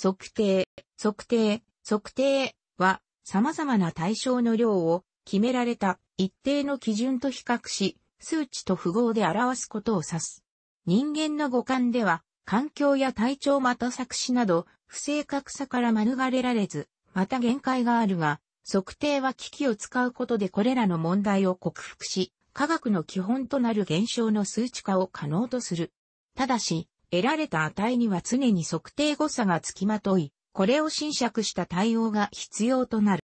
測定、測定、測定は様々な対象の量を決められた一定の基準と比較し、数値と符号で表すことを指す。人間の五感では、環境や体調また作詞など、不正確さから免れられず、また限界があるが、測定は機器を使うことでこれらの問題を克服し、科学の基本となる現象の数値化を可能とする。ただし、得られた値には常に測定誤差がつきまとい、これを侵釈した対応が必要となる。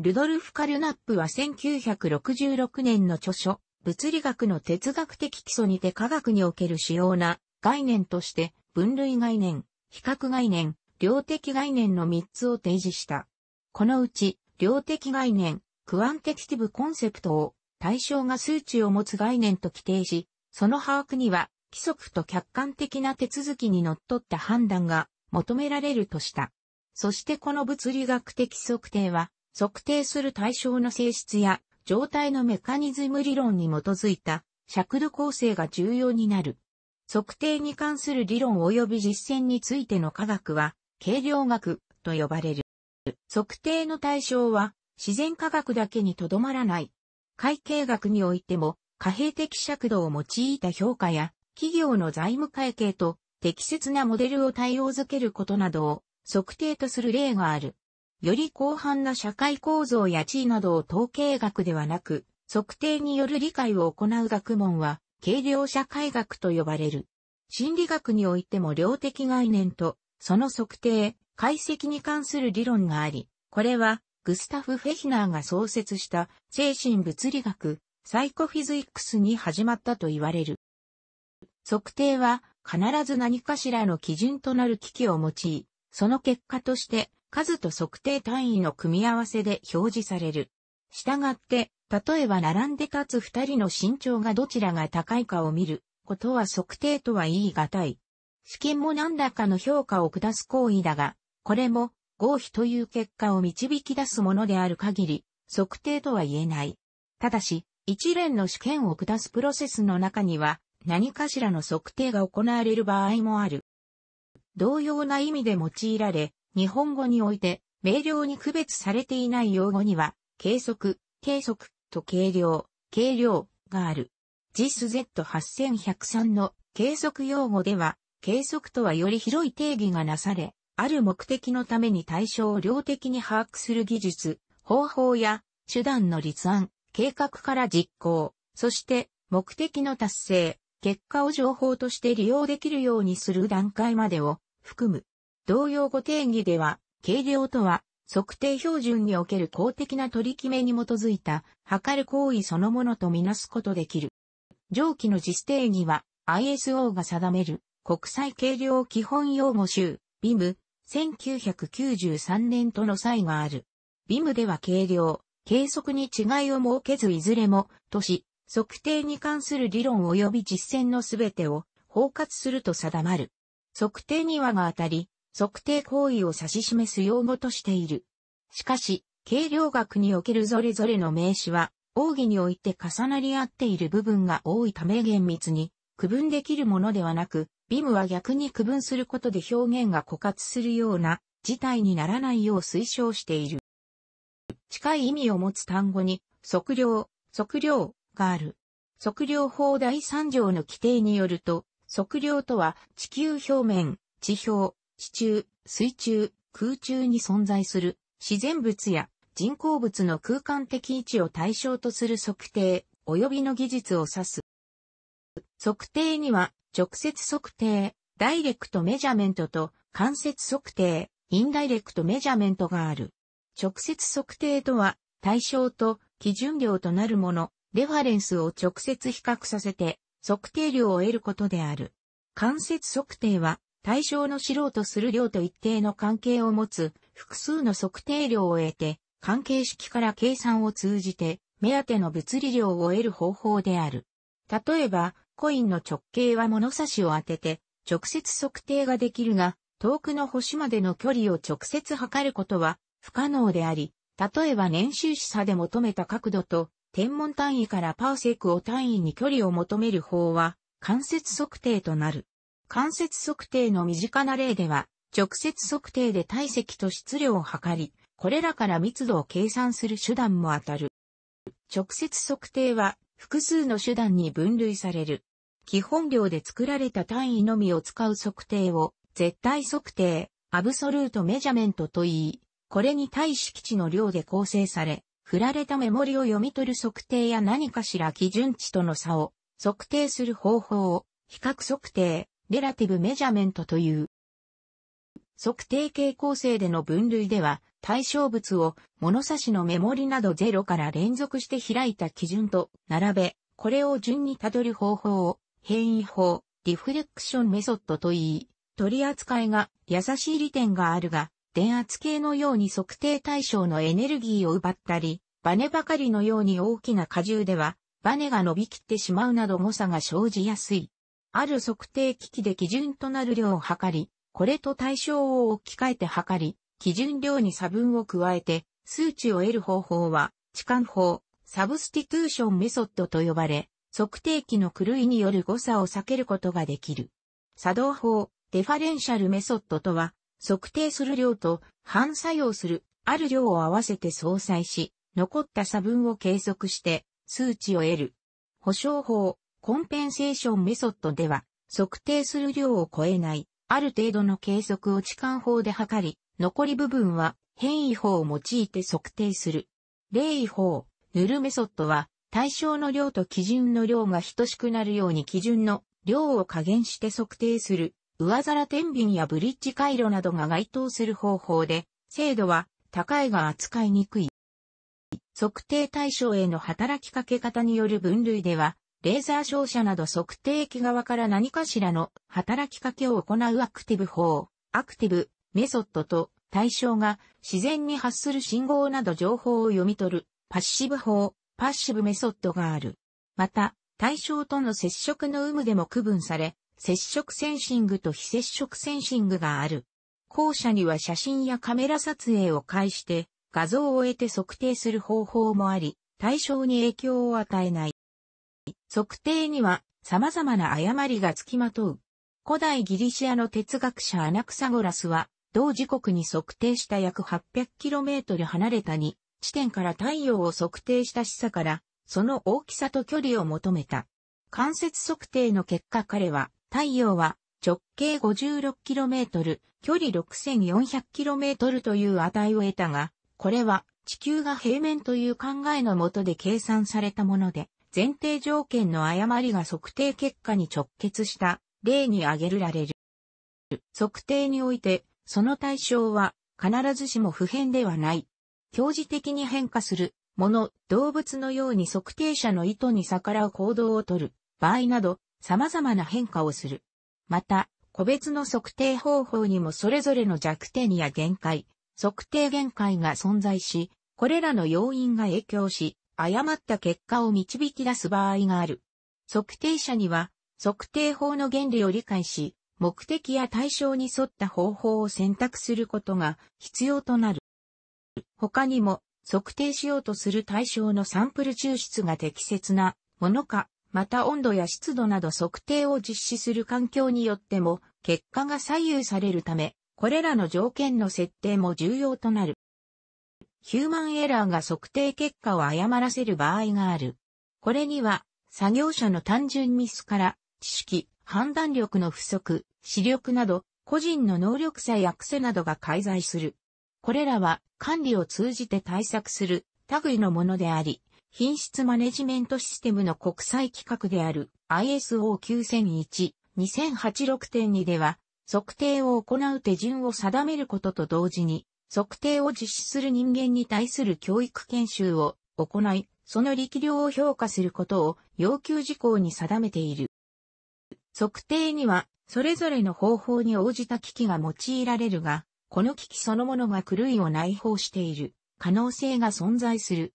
ルドルフ・カルナップは1966年の著書、物理学の哲学的基礎にて科学における主要な概念として、分類概念、比較概念、量的概念の3つを提示した。このうち、量的概念、クワンテキティブコンセプトを対象が数値を持つ概念と規定し、その把握には規則と客観的な手続きに則っった判断が求められるとした。そしてこの物理学的測定は、測定する対象の性質や状態のメカニズム理論に基づいた尺度構成が重要になる。測定に関する理論及び実践についての科学は、計量学と呼ばれる。測定の対象は自然科学だけにとどまらない。会計学においても、可変的尺度を用いた評価や企業の財務会計と適切なモデルを対応づけることなどを測定とする例がある。より広範な社会構造や地位などを統計学ではなく、測定による理解を行う学問は、軽量社会学と呼ばれる。心理学においても量的概念と、その測定、解析に関する理論があり、これは、グスタフ・フェヒナーが創設した精神物理学、サイコフィズイックスに始まったと言われる。測定は必ず何かしらの基準となる機器を用い、その結果として数と測定単位の組み合わせで表示される。従って、例えば並んで立つ二人の身長がどちらが高いかを見ることは測定とは言い難い。試験も何らかの評価を下す行為だが、これも合否という結果を導き出すものである限り、測定とは言えない。ただし、一連の試験を下すプロセスの中には、何かしらの測定が行われる場合もある。同様な意味で用いられ、日本語において、明瞭に区別されていない用語には、計測、計測と計量、計量がある。JISZ8103 の計測用語では、計測とはより広い定義がなされ、ある目的のために対象を量的に把握する技術、方法や手段の立案、計画から実行、そして目的の達成、結果を情報として利用できるようにする段階までを含む。同様ご定義では、軽量とは、測定標準における公的な取り決めに基づいた、測る行為そのものとみなすことできる。上記の実定義は、ISO が定める、国際軽量基本用語集、BIM、1993年との際がある。BIM では軽量、計測に違いを設けずいずれも、都市、測定に関する理論及び実践のすべてを包括すると定まる。測定にはが当たり、測定行為を指し示す用語としている。しかし、計量学におけるそれぞれの名詞は、奥義において重なり合っている部分が多いため厳密に区分できるものではなく、ビムは逆に区分することで表現が枯渇するような事態にならないよう推奨している。近い意味を持つ単語に、測量、測量、がある。測量法第3条の規定によると、測量とは地球表面、地表、地中、水中、空中に存在する自然物や人工物の空間的位置を対象とする測定及びの技術を指す。測定には直接測定、ダイレクトメジャメントと間接測定、インダイレクトメジャメントがある。直接測定とは対象と基準量となるもの、レファレンスを直接比較させて、測定量を得ることである。間接測定は、対象の知ろうとする量と一定の関係を持つ複数の測定量を得て、関係式から計算を通じて、目当ての物理量を得る方法である。例えば、コインの直径は物差しを当てて、直接測定ができるが、遠くの星までの距離を直接測ることは不可能であり、例えば年収視差で求めた角度と天文単位からパーセクを単位に距離を求める法は、間接測定となる。間接測定の身近な例では、直接測定で体積と質量を測り、これらから密度を計算する手段も当たる。直接測定は複数の手段に分類される。基本量で作られた単位のみを使う測定を絶対測定、アブソルートメジャメントと言い、これに対し基地の量で構成され、振られたメモリを読み取る測定や何かしら基準値との差を測定する方法を比較測定、レラティブメジャメントという。測定系構成での分類では対象物を物差しのメモリなど0から連続して開いた基準と並べ、これを順にたどる方法を変異法、リフレクションメソッドといい、取り扱いが優しい利点があるが、電圧計のように測定対象のエネルギーを奪ったり、バネばかりのように大きな荷重では、バネが伸びきってしまうなど誤差が生じやすい。ある測定機器で基準となる量を測り、これと対象を置き換えて測り、基準量に差分を加えて、数値を得る方法は、置換法、サブスティトゥーションメソッドと呼ばれ、測定器の狂いによる誤差を避けることができる。作動法、デファレンシャルメソッドとは、測定する量と反作用するある量を合わせて相殺し、残った差分を計測して数値を得る。保証法、コンペンセーションメソッドでは、測定する量を超えない、ある程度の計測を置換法で測り、残り部分は変異法を用いて測定する。例異法、塗るメソッドは、対象の量と基準の量が等しくなるように基準の量を加減して測定する上皿天秤やブリッジ回路などが該当する方法で、精度は高いが扱いにくい。測定対象への働きかけ方による分類では、レーザー照射など測定器側から何かしらの働きかけを行うアクティブ法、アクティブ、メソッドと対象が自然に発する信号など情報を読み取るパッシブ法、パッシブメソッドがある。また、対象との接触の有無でも区分され、接触センシングと非接触センシングがある。後者には写真やカメラ撮影を介して画像を得て測定する方法もあり、対象に影響を与えない。測定には様々な誤りがつきまとう。古代ギリシアの哲学者アナクサゴラスは、同時刻に測定した約 800km 離れたに、地点から太陽を測定した示唆から、その大きさと距離を求めた。間接測定の結果彼は、太陽は直径 56km、距離 6400km という値を得たが、これは地球が平面という考えのもとで計算されたもので、前提条件の誤りが測定結果に直結した例に挙げられる。測定において、その対象は必ずしも普遍ではない。表示的に変化するもの、動物のように測定者の意図に逆らう行動をとる場合など、様々な変化をする。また、個別の測定方法にもそれぞれの弱点や限界、測定限界が存在し、これらの要因が影響し、誤った結果を導き出す場合がある。測定者には、測定法の原理を理解し、目的や対象に沿った方法を選択することが必要となる。他にも、測定しようとする対象のサンプル抽出が適切なものかまた温度や湿度など測定を実施する環境によっても結果が左右されるため、これらの条件の設定も重要となる。ヒューマンエラーが測定結果を誤らせる場合がある。これには、作業者の単純ミスから、知識、判断力の不足、視力など、個人の能力差や癖などが介在する。これらは管理を通じて対策する類のものであり、品質マネジメントシステムの国際規格である ISO9001 2008.6.2では、測定を行う手順を定めることと同時に、測定を実施する人間に対する教育研修を行い、その力量を評価することを要求事項に定めている。測定には、それぞれの方法に応じた機器が用いられるが、この機器そのものが狂いを内包している可能性が存在する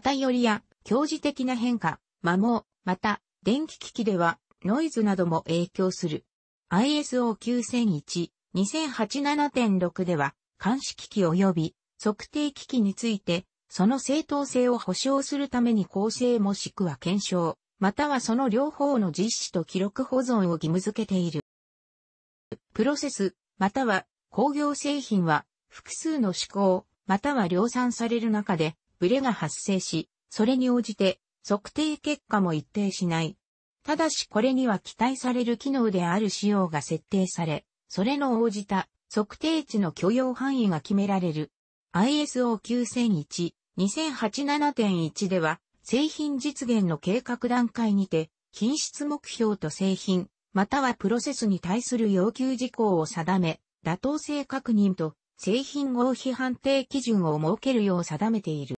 偏りや、強磁的な変化、摩耗、また、電気機器では、ノイズなども影響する。ISO9001、2008-7.6では、監視機器及び測定機器について、その正当性を保証するために構成もしくは検証、またはその両方の実施と記録保存を義務付けている。プロセス、または工業製品は複数の試行、または量産される中でブレが発生し、それに応じて測定結果も一定しない。ただしこれには期待される機能である仕様が設定され、それの応じた測定値の許容範囲が決められる。ISO9001、2008-7.1では、製品実現の計画段階にて、品質目標と製品、またはプロセスに対する要求事項を定め、妥当性確認と製品合否判定基準を設けるよう定めている。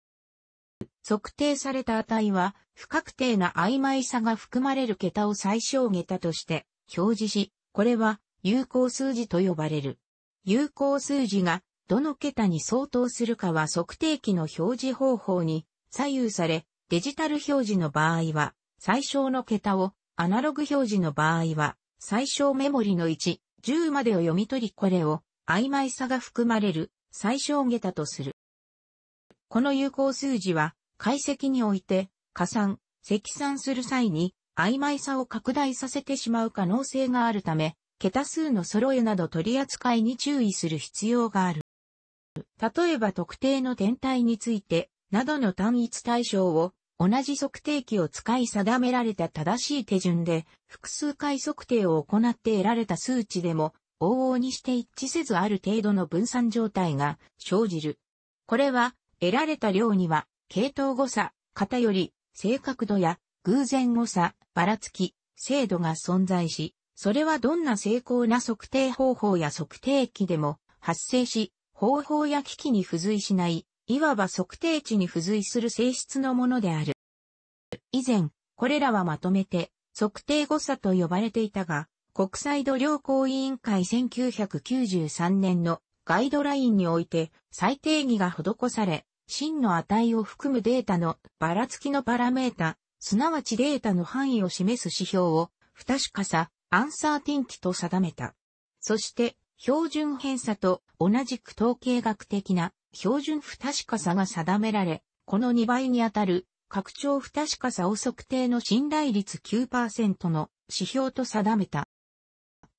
測定された値は、不確定な曖昧さが含まれる桁を最小桁として表示し、これは有効数字と呼ばれる。有効数字がどの桁に相当するかは測定器の表示方法に左右され、デジタル表示の場合は最小の桁を、アナログ表示の場合は最小メモリの1、10までを読み取りこれを曖昧さが含まれる最小桁とする。この有効数字は解析において、加算、積算する際に、曖昧さを拡大させてしまう可能性があるため、桁数の揃えなど取り扱いに注意する必要がある。例えば特定の天体について、などの単一対象を、同じ測定器を使い定められた正しい手順で、複数回測定を行って得られた数値でも、往々にして一致せずある程度の分散状態が生じる。これは、得られた量には系統誤差、偏り、正確度や偶然誤差、ばらつき、精度が存在し、それはどんな精巧な測定方法や測定器でも発生し、方法や機器に付随しない、いわば測定値に付随する性質のものである。以前、これらはまとめて、測定誤差と呼ばれていたが、国際度量行委員会1993年のガイドラインにおいて再定義が施され、真の値を含むデータのばらつきのパラメータ、すなわちデータの範囲を示す指標を不確かさ、アンサーティンティと定めた。そして、標準偏差と同じく統計学的な標準不確かさが定められ、この2倍にあたる拡張不確かさを測定の信頼率9%の指標と定めた。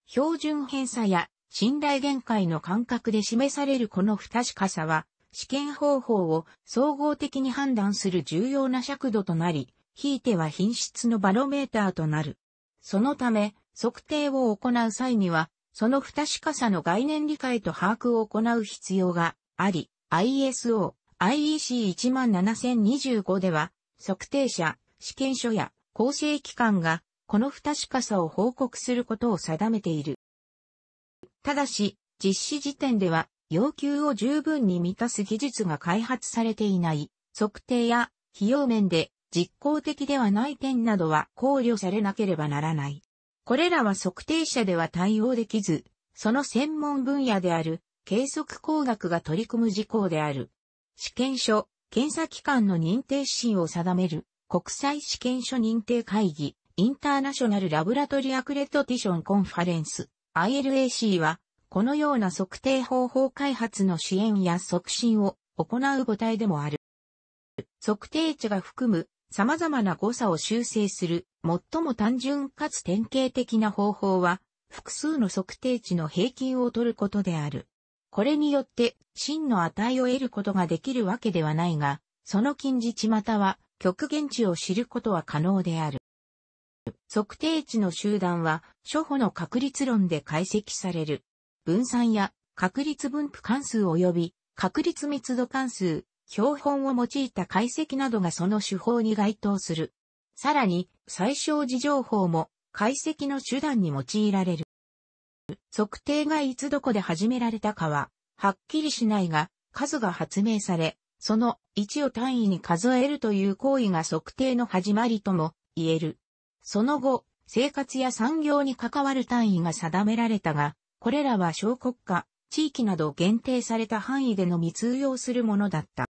標準偏差や信頼限界の感覚で示されるこの不確かさは、試験方法を総合的に判断する重要な尺度となり、ひいては品質のバロメーターとなる。そのため、測定を行う際には、その不確かさの概念理解と把握を行う必要があり、ISO、IEC17025 では、測定者、試験所や構成機関が、この不確かさを報告することを定めている。ただし、実施時点では、要求を十分に満たす技術が開発されていない、測定や費用面で実効的ではない点などは考慮されなければならない。これらは測定者では対応できず、その専門分野である計測工学が取り組む事項である。試験所、検査機関の認定指針を定める国際試験所認定会議、インターナショナルラブラトリアクレトティションコンファレンス、ILAC はこのような測定方法開発の支援や促進を行う母体でもある。測定値が含む様々な誤差を修正する最も単純かつ典型的な方法は複数の測定値の平均を取ることである。これによって真の値を得ることができるわけではないが、その近似値または極限値を知ることは可能である。測定値の集団は初歩の確率論で解析される。分散や確率分布関数及び確率密度関数、標本を用いた解析などがその手法に該当する。さらに、最小時情報も解析の手段に用いられる。測定がいつどこで始められたかは、はっきりしないが、数が発明され、その1を単位に数えるという行為が測定の始まりとも言える。その後、生活や産業に関わる単位が定められたが、これらは小国家、地域など限定された範囲でのみ通用するものだった。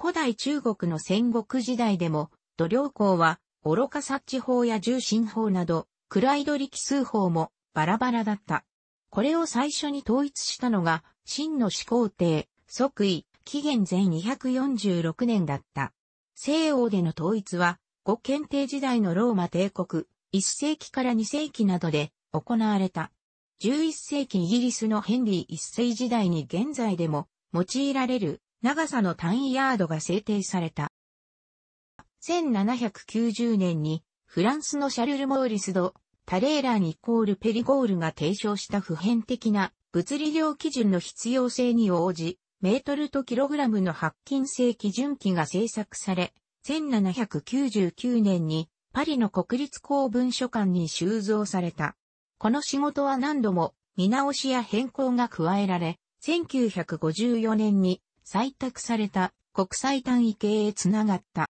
古代中国の戦国時代でも、土良港は、愚か察知法や重心法など、暗いリ奇数法もバラバラだった。これを最初に統一したのが、秦の始皇帝、即位、紀元前246年だった。西欧での統一は、五検定時代のローマ帝国、1世紀から2世紀などで行われた。11世紀イギリスのヘンリー一世時代に現在でも用いられる長さの単位ヤードが制定された。1790年にフランスのシャルル・モーリスド、タレーランイコールペリゴールが提唱した普遍的な物理量基準の必要性に応じ、メートルとキログラムの白金性基準器が制作され、1799年にパリの国立公文書館に収蔵された。この仕事は何度も見直しや変更が加えられ、1954年に採択された国際単位系へつながった。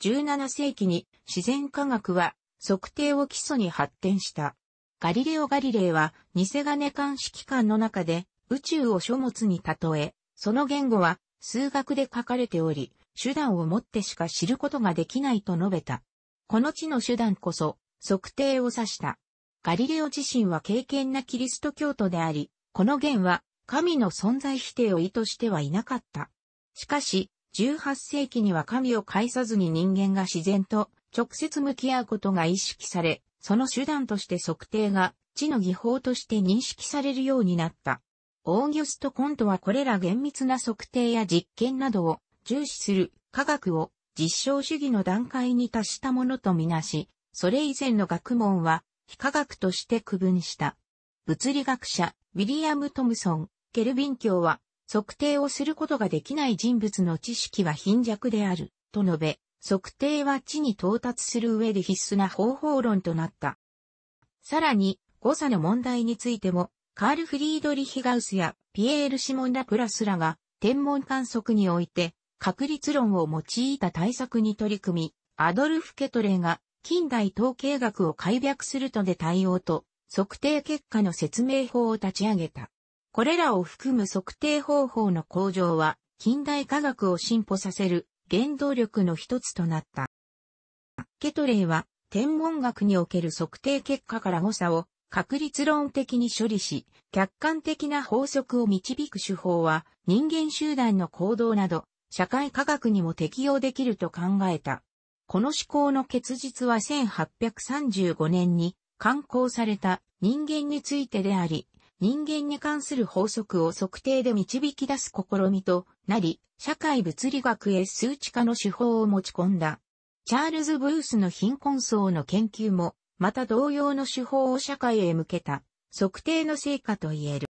17世紀に自然科学は測定を基礎に発展した。ガリレオ・ガリレイは偽金監視機関の中で宇宙を書物に例え、その言語は数学で書かれており、手段をもってしか知ることができないと述べた。この地の手段こそ測定を指した。ガリレオ自身は敬虔なキリスト教徒であり、この言は神の存在否定を意図してはいなかった。しかし、18世紀には神を介さずに人間が自然と直接向き合うことが意識され、その手段として測定が知の技法として認識されるようになった。オーギュスト・コントはこれら厳密な測定や実験などを重視する科学を実証主義の段階に達したものとみなし、それ以前の学問は非科学として区分した。物理学者、ウィリアム・トムソン、ケルビン教は、測定をすることができない人物の知識は貧弱である、と述べ、測定は地に到達する上で必須な方法論となった。さらに、誤差の問題についても、カール・フリードリヒガウスやピエール・シモン・ラ・プラスらが、天文観測において、確率論を用いた対策に取り組み、アドルフ・ケトレが近代統計学を解略するとで対応と測定結果の説明法を立ち上げた。これらを含む測定方法の向上は近代科学を進歩させる原動力の一つとなった。ケトレイは天文学における測定結果から誤差を確率論的に処理し、客観的な法則を導く手法は人間集団の行動など社会科学にも適用できると考えた。この思考の結実は1835年に刊行された人間についてであり、人間に関する法則を測定で導き出す試みとなり、社会物理学へ数値化の手法を持ち込んだ。チャールズ・ブースの貧困層の研究も、また同様の手法を社会へ向けた、測定の成果と言える。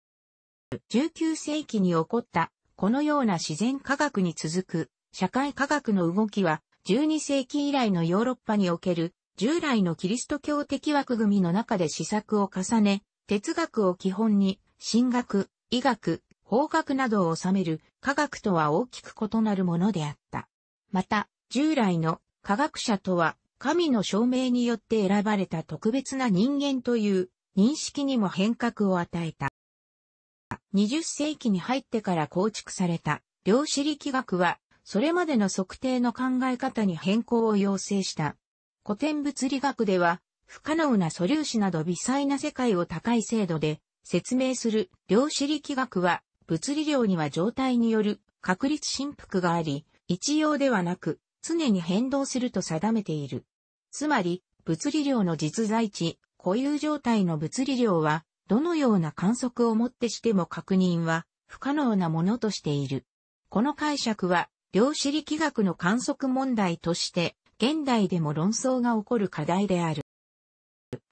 19世紀に起こった、このような自然科学に続く、社会科学の動きは、12世紀以来のヨーロッパにおける従来のキリスト教的枠組みの中で試作を重ね、哲学を基本に、神学、医学、法学などを収める科学とは大きく異なるものであった。また、従来の科学者とは、神の証明によって選ばれた特別な人間という認識にも変革を与えた。20世紀に入ってから構築された量子力学はそれまでの測定の考え方に変更を要請した。古典物理学では、不可能な素粒子など微細な世界を高い精度で説明する量子力学は、物理量には状態による確率振幅があり、一様ではなく、常に変動すると定めている。つまり、物理量の実在値、固有状態の物理量は、どのような観測をもってしても確認は不可能なものとしている。この解釈は量子力学の観測問題として、現代でも論争が起こる課題である。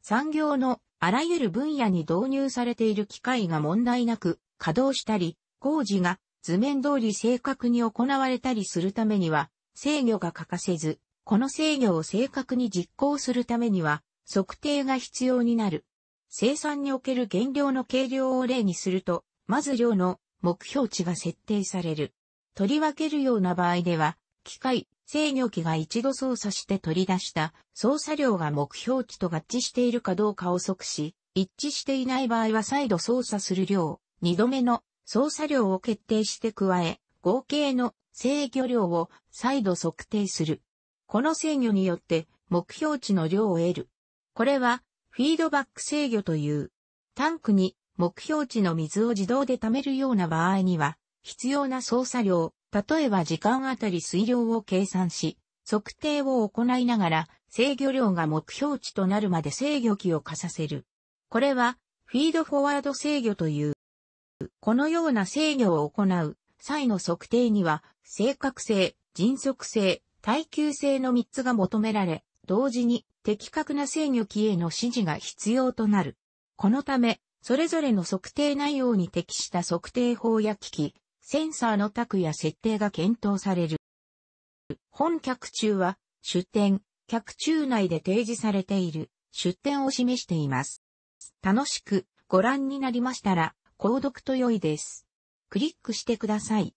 産業のあらゆる分野に導入されている機械が問題なく稼働したり、工事が図面通り正確に行われたりするためには、制御が欠かせず、この制御を正確に実行するためには、測定が必要になる。生産における原料の計量を例にすると、まず量の目標値が設定される。取り分けるような場合では、機械、制御機が一度操作して取り出した操作量が目標値と合致しているかどうかを測し、一致していない場合は再度操作する量、二度目の操作量を決定して加え、合計の制御量を再度測定する。この制御によって目標値の量を得る。これはフィードバック制御という。タンクに目標値の水を自動で貯めるような場合には必要な操作量、例えば時間あたり水量を計算し、測定を行いながら制御量が目標値となるまで制御器を化させる。これはフィードフォワード制御という。このような制御を行う際の測定には正確性、迅速性、耐久性の3つが求められ、同時に的確な制御器への指示が必要となる。このため、それぞれの測定内容に適した測定法や機器、センサーの卓や設定が検討される。本客中は、出店、客中内で提示されている、出店を示しています。楽しくご覧になりましたら、購読と良いです。クリックしてください。